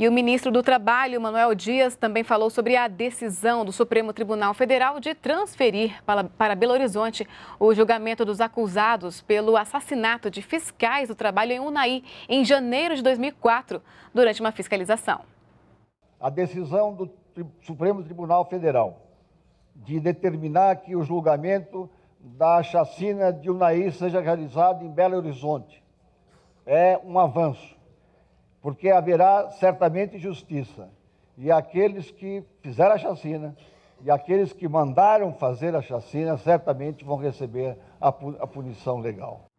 E o ministro do Trabalho, Manuel Dias, também falou sobre a decisão do Supremo Tribunal Federal de transferir para, Belo Horizonte o julgamento dos acusados pelo assassinato de fiscais do trabalho em Unai em janeiro de 2004, durante uma fiscalização. A decisão do Supremo Tribunal Federal de determinar que o julgamento da chacina de Unai seja realizado em Belo Horizonte é um avanço porque haverá certamente justiça. E aqueles que fizeram a chacina e aqueles que mandaram fazer a chacina certamente vão receber a, punição legal.